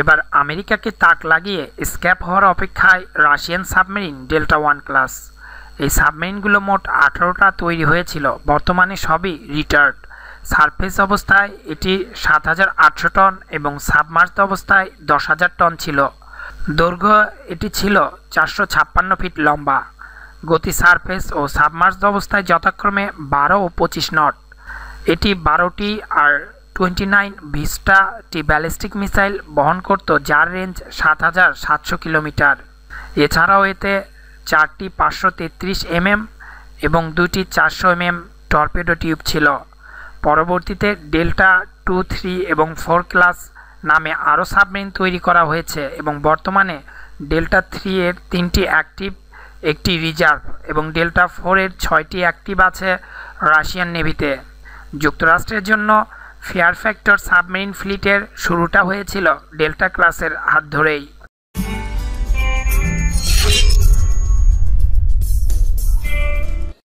এবার আমেরিকাকে তাক লাগিয়ে স্ক্যাপ হওয়ার অপেক্ষায় Russian submarine Delta one class এই সাবমেরিনগুলো মোট আঠারোটা তৈরি হয়েছিল বর্তমানে সবই রিটার্ড সারফেস অবস্থায় এটি সাত হাজার আটশো টন এবং সাবমার্স অবস্থায় দশ হাজার টন ছিল দৈর্ঘ্য এটি ছিল চারশো ছাপ্পান্ন ফিট লম্বা গতি সারফেস ও সাবমার্স অবস্থায় যথাক্রমে বারো ও পঁচিশ নট এটি বারোটি আর টোয়েন্টি নাইন ভিস্টাটি ব্যালিস্টিক মিসাইল বহন করত যার রেঞ্জ সাত হাজার সাতশো কিলোমিটার এছাড়াও এতে চারটি পাঁচশো তেত্রিশ এমএম এবং দুটি চারশো এমএম টর্পেডো টিউব ছিল পরবর্তীতে ডেল্টা টু থ্রি এবং ফোর ক্লাস নামে আরও সাবমেরিন তৈরি করা হয়েছে এবং বর্তমানে ডেল্টা থ্রি এর তিনটি অ্যাক্টিভ একটি রিজার্ভ এবং ডেল্টা ফোরের ছয়টি অ্যাক্টিভ আছে রাশিয়ান নেভিতে যুক্তরাষ্ট্রের জন্য ফেয়ারফ্যাক্টর সাবমেরিন ফ্লিটের শুরুটা হয়েছিল ডেল্টা ক্লাসের হাত ধরেই